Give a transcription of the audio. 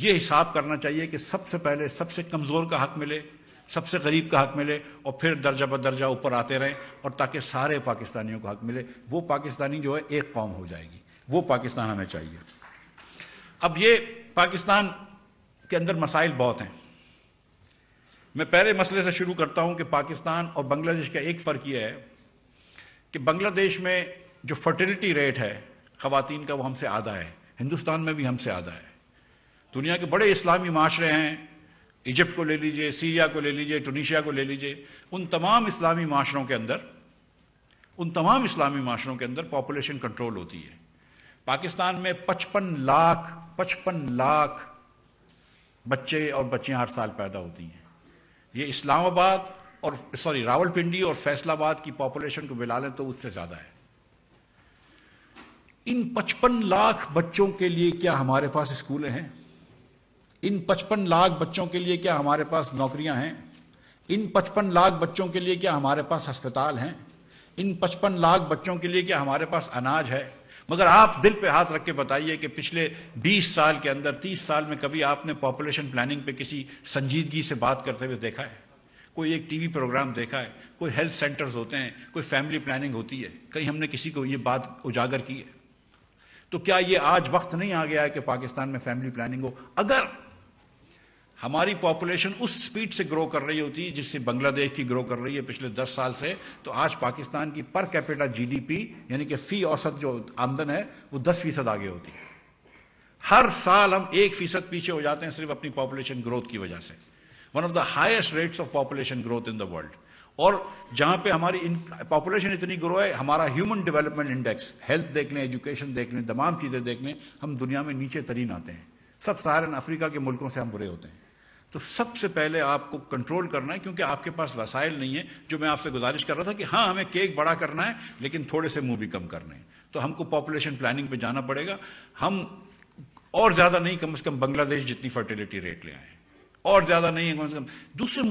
ये हिसाब करना चाहिए कि सबसे पहले सबसे कमज़ोर का हक मिले सबसे गरीब का हक मिले और फिर दर्जा ब दर्जा ऊपर आते रहें और ताकि सारे पाकिस्तानियों का हक मिले वो पाकिस्तानी जो है एक कौम हो जाएगी वो पाकिस्तान हमें चाहिए अब ये पाकिस्तान के अंदर मसाइल बहुत हैं मैं पहले मसले से शुरू करता हूं कि पाकिस्तान और बांग्लादेश का एक फ़र्क यह है कि बांग्लादेश में जो फर्टिलिटी रेट है ख़वान का वो हमसे आधा है हिंदुस्तान में भी हमसे आधा है दुनिया के बड़े इस्लामी माशरे हैं इजिप्ट को ले लीजिए सीरिया को ले लीजिए टूनिशिया को ले लीजिए उन तमाम इस्लामी माशरों के अंदर उन तमाम इस्लामी माशरों के अंदर पॉपुलेशन कंट्रोल होती है पाकिस्तान में पचपन लाख पचपन लाख बच्चे और बच्चियां हर साल पैदा होती हैं ये इस्लामाबाद और सॉरी रावलपिंडी और फैसलाबाद की पॉपुलेशन को मिला लें तो उससे ज़्यादा है इन पचपन लाख बच्चों के लिए क्या हमारे पास स्कूलें हैं इन पचपन लाख बच्चों के लिए क्या हमारे पास नौकरियां हैं इन पचपन लाख बच्चों के लिए क्या हमारे पास अस्पताल हैं इन पचपन लाख बच्चों के लिए क्या हमारे पास अनाज है मगर आप दिल पे हाथ रख के बताइए कि पिछले 20 साल के अंदर 30 साल में कभी आपने पॉपुलेशन प्लानिंग पे किसी संजीदगी से बात करते हुए देखा है कोई एक टीवी प्रोग्राम देखा है कोई हेल्थ सेंटर्स होते हैं कोई फैमिली प्लानिंग होती है कहीं हमने किसी को ये बात उजागर की है तो क्या ये आज वक्त नहीं आ गया है कि पाकिस्तान में फैमिली प्लानिंग हो अगर हमारी पॉपुलेशन उस स्पीड से ग्रो कर रही होती है जिससे बांग्लादेश की ग्रो कर रही है पिछले दस साल से तो आज पाकिस्तान की पर कैपिटा जीडीपी यानी कि फी औसत जो आमदन है वो दस फीसद आगे होती है हर साल हम एक फीसद पीछे हो जाते हैं सिर्फ अपनी पॉपुलेशन ग्रोथ की वजह से one of the highest rates of population growth in the world और जहां पे हमारी पॉपुलेशन इतनी ग्रो है हमारा ह्यूमन डेवलपमेंट इंडेक्स हेल्थ देख लें एजुकेशन देख लें तमाम चीज़ें देख लें हम दुनिया में नीचे तरीन आते हैं सब सहारन अफ्रीका के मुल्कों से हम बुरे होते हैं तो सबसे पहले आपको कंट्रोल करना है क्योंकि आपके पास वसाइल नहीं है जो मैं आपसे गुजारिश कर रहा था कि हाँ हमें केक बड़ा करना है लेकिन थोड़े से मुंह भी कम करने हैं तो हमको पॉपुलेशन प्लानिंग पे जाना पड़ेगा हम और ज़्यादा नहीं कम से कम बांग्लादेश जितनी फर्टिलिटी रेट ले आए और ज़्यादा नहीं है कम से कम दूसरे